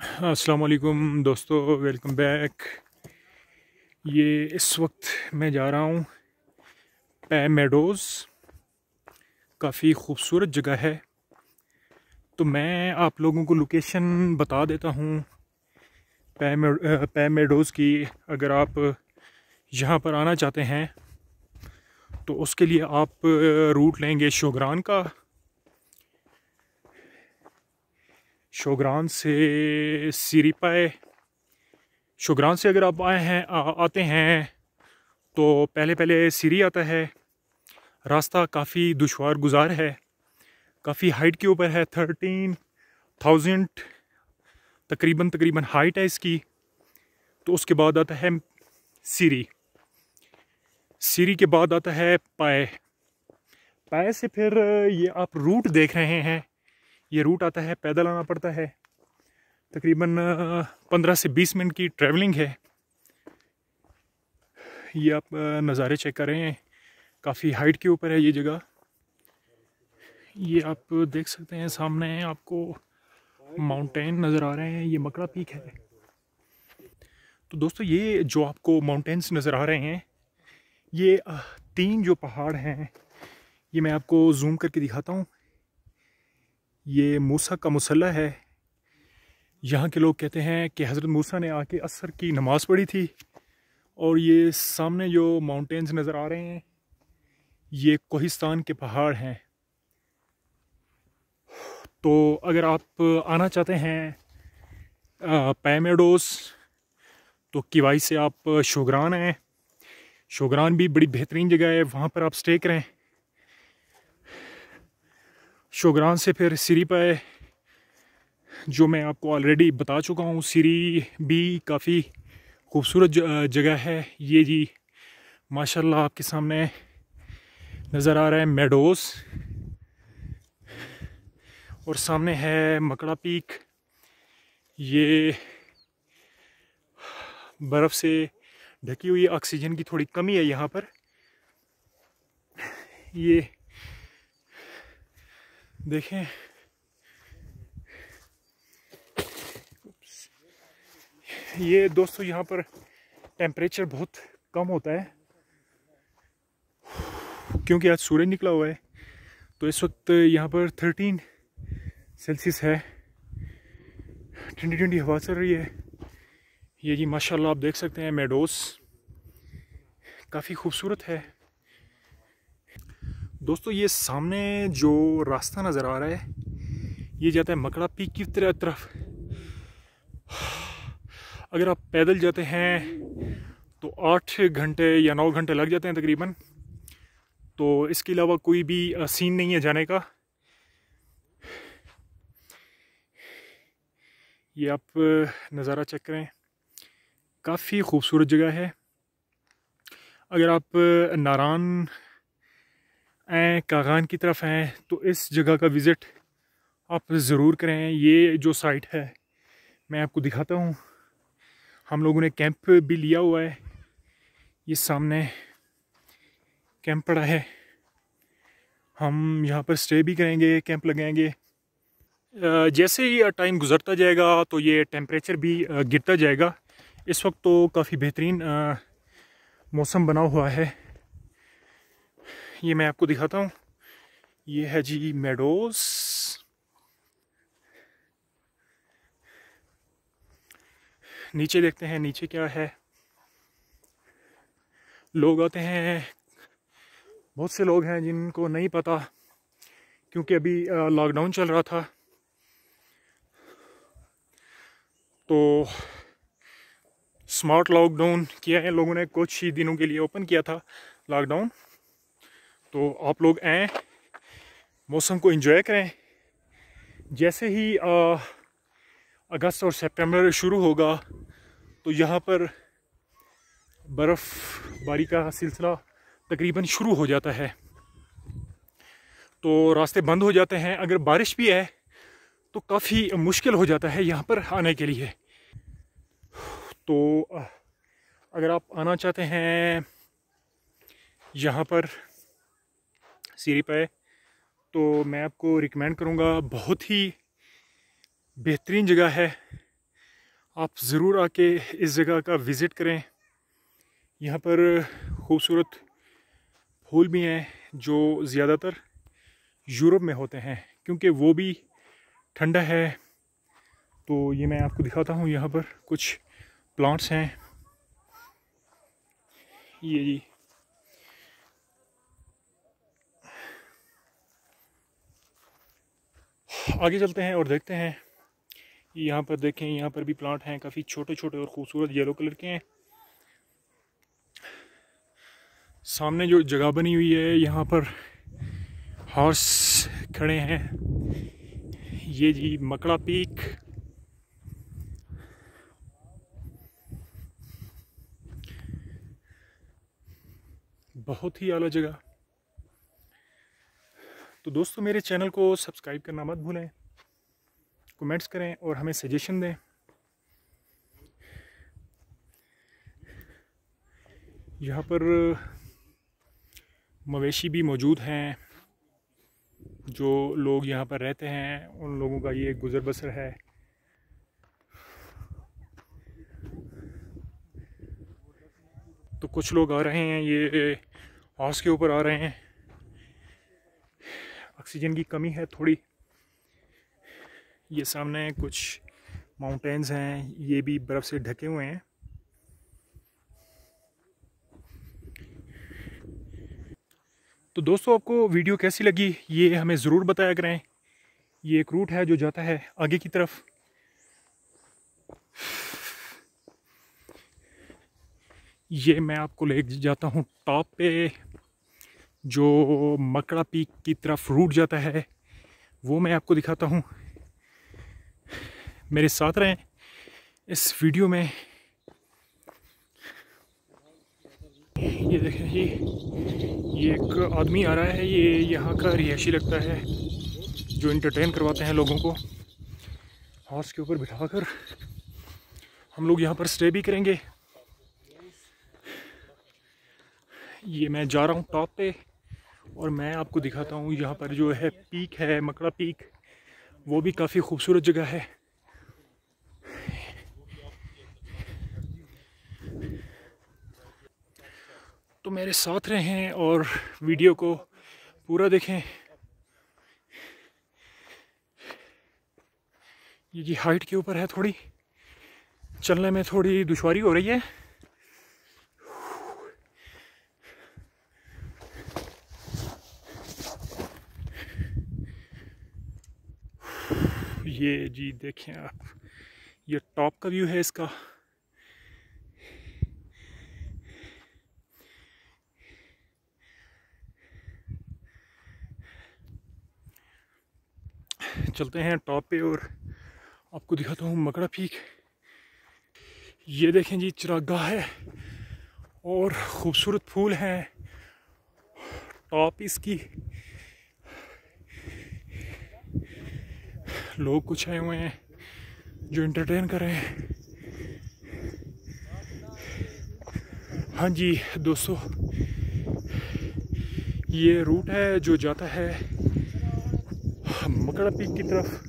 अस्सलाम वालेकुम दोस्तों वेलकम बैक ये इस वक्त मैं जा रहा हूँ पै मेडोज़ काफ़ी ख़ूबसूरत जगह है तो मैं आप लोगों को लोकेशन बता देता हूँ पै मेडोज़ की अगर आप यहाँ पर आना चाहते हैं तो उसके लिए आप रूट लेंगे शोगरान का शोग्रान से सीरीपाए शोग्रान से अगर आप आए हैं आ, आते हैं तो पहले पहले सीरी आता है रास्ता काफ़ी दुशवार गुजार है काफ़ी हाइट के ऊपर है थर्टीन थाउजेंड तकरीबन तकरीबन हाइट है इसकी तो उसके बाद आता है सीरी सीरी के बाद आता है पाए पाए से फिर ये आप रूट देख रहे हैं ये रूट आता है पैदल आना पड़ता है तकरीबन पंद्रह से बीस मिनट की ट्रैवलिंग है ये आप नज़ारे चेक कर रहे हैं काफ़ी हाइट के ऊपर है ये जगह ये आप देख सकते हैं सामने आपको माउंटेन नज़र आ रहे हैं ये मकड़ा पीक है तो दोस्तों ये जो आपको माउंटेन्स नज़र आ रहे हैं ये तीन जो पहाड़ हैं ये मैं आपको जूम करके दिखाता हूँ ये मूसा का मसल्ला है यहाँ के लोग कहते हैं कि हज़रत मूसा ने आके असर की नमाज़ पढ़ी थी और ये सामने जो माउंटेंस नज़र आ रहे हैं ये कोहिस्तान के पहाड़ हैं तो अगर आप आना चाहते हैं पैमेडोस तो किवाई से आप शोगरान आएँ शोगरान भी बड़ी बेहतरीन जगह है वहाँ पर आप स्टे करें शोग्रान से फिर सीरी पर जो मैं आपको ऑलरेडी बता चुका हूँ सीरी भी काफ़ी खूबसूरत जगह है ये जी माशाल्लाह आपके सामने नज़र आ रहा है मेडोस और सामने है मकड़ा पीक ये बर्फ़ से ढकी हुई ऑक्सीजन की थोड़ी कमी है यहाँ पर ये देखें ये दोस्तों यहाँ पर टेम्परेचर बहुत कम होता है क्योंकि आज सूरज निकला हुआ है तो इस वक्त यहाँ पर 13 सेल्सियस है ठंडी ठंडी हवा चल रही है ये जी माशाल्लाह आप देख सकते हैं मेडोस काफ़ी खूबसूरत है दोस्तों ये सामने जो रास्ता नज़र आ रहा है ये जाता है मकड़ा पीक की तरफ अगर आप पैदल जाते हैं तो आठ घंटे या नौ घंटे लग जाते हैं तकरीबन तो इसके अलावा कोई भी सीन नहीं है जाने का ये आप नज़ारा चेक करें काफ़ी खूबसूरत जगह है अगर आप नारान कागान की तरफ हैं तो इस जगह का विज़िट आप ज़रूर करें ये जो साइट है मैं आपको दिखाता हूँ हम लोगों ने कैंप भी लिया हुआ है ये सामने कैंप पड़ा है हम यहाँ पर स्टे भी करेंगे कैंप लगाएंगे जैसे ही टाइम गुजरता जाएगा तो ये टेम्परेचर भी गिरता जाएगा इस वक्त तो काफ़ी बेहतरीन मौसम बना हुआ है ये मैं आपको दिखाता हूँ ये है जी मेडोज नीचे देखते हैं नीचे क्या है लोग आते हैं बहुत से लोग हैं जिनको नहीं पता क्योंकि अभी लॉकडाउन चल रहा था तो स्मार्ट लॉकडाउन किया है लोगों ने कुछ ही दिनों के लिए ओपन किया था लॉकडाउन तो आप लोग आएँ मौसम को इन्जॉय करें जैसे ही आ, अगस्त और सितंबर शुरू होगा तो यहाँ पर बर्फ़बारी का सिलसिला तकरीबन शुरू हो जाता है तो रास्ते बंद हो जाते हैं अगर बारिश भी है तो काफ़ी मुश्किल हो जाता है यहाँ पर आने के लिए तो अगर आप आना चाहते हैं यहाँ पर सीरी पाए तो मैं आपको रिकमेंड करूँगा बहुत ही बेहतरीन जगह है आप ज़रूर आके इस जगह का विज़िट करें यहाँ पर खूबसूरत फूल भी हैं जो ज़्यादातर यूरोप में होते हैं क्योंकि वो भी ठंडा है तो ये मैं आपको दिखाता हूँ यहाँ पर कुछ प्लांट्स हैं ये जी आगे चलते हैं और देखते हैं यहाँ पर देखें यहाँ पर भी प्लांट हैं काफ़ी छोटे छोटे और ख़ूबसूरत येलो कलर के हैं सामने जो जगह बनी हुई है यहाँ पर हॉर्स खड़े हैं ये जी मकड़ा पीक बहुत ही आला जगह तो दोस्तों मेरे चैनल को सब्सक्राइब करना मत भूलें कमेंट्स करें और हमें सजेशन दें यहाँ पर मवेशी भी मौजूद हैं जो लोग यहाँ पर रहते हैं उन लोगों का ये गुज़र बसर है तो कुछ लोग आ रहे हैं ये हॉर्स के ऊपर आ रहे हैं ऑक्सीजन की कमी है थोड़ी ये सामने कुछ माउंटेन्स हैं ये भी बर्फ़ से ढके हुए हैं तो दोस्तों आपको वीडियो कैसी लगी ये हमें ज़रूर बताया करें ये एक रूट है जो जाता है आगे की तरफ ये मैं आपको ले जाता हूँ टॉप पे जो मकड़ा पीक की तरफ रूट जाता है वो मैं आपको दिखाता हूँ मेरे साथ रहें इस वीडियो में ये देखें जी ये एक आदमी आ रहा है ये यहाँ का रिहायशी लगता है जो इंटरटेन करवाते हैं लोगों को हॉर्स के ऊपर बिठाकर हम लोग यहाँ पर स्टे भी करेंगे ये मैं जा रहा हूँ टॉप पे और मैं आपको दिखाता हूँ यहाँ पर जो है पीक है मकड़ा पीक वो भी काफ़ी खूबसूरत जगह है तो मेरे साथ रहें और वीडियो को पूरा देखें ये जी हाइट के ऊपर है थोड़ी चलने में थोड़ी दुश्वारी हो रही है ये जी देखें आप ये टॉप का व्यू है इसका चलते हैं टॉप पे और आपको दिखाता हूँ मकड़ा पीक ये देखें जी चिरागा है और ख़ूबसूरत फूल हैं टॉप इसकी लोग कुछ आए हुए हैं जो इंटरटेन कर रहे हैं हाँ जी दोस्तों ये रूट है जो जाता है मकड़ा पीक की तरफ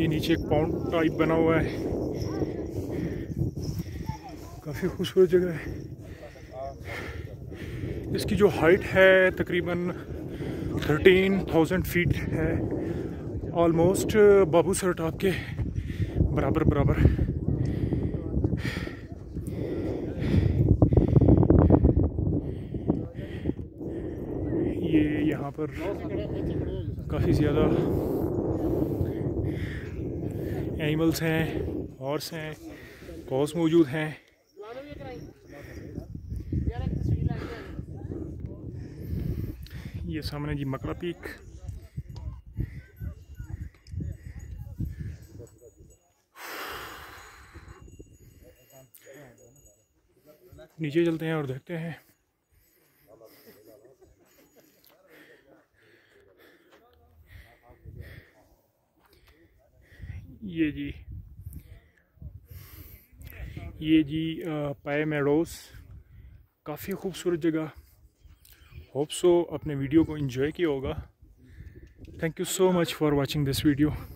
ये नीचे एक पाउंड टाइप बना हुआ है काफ़ी खूबसूरत जगह है इसकी जो हाइट है तकरीबन 13,000 फीट है ऑलमोस्ट बाबू सर टॉप के बराबर बराबर ये यहाँ पर काफ़ी ज़्यादा एनिमल्स हैं हॉर्स हैं कॉस मौजूद हैं ये सामने जी मकड़ा पीक नीचे चलते हैं और देखते हैं ये जी ये जी पाए मेडोस काफ़ी खूबसूरत जगह होप सो अपने वीडियो को इन्जॉय किया होगा thank you so much for watching this video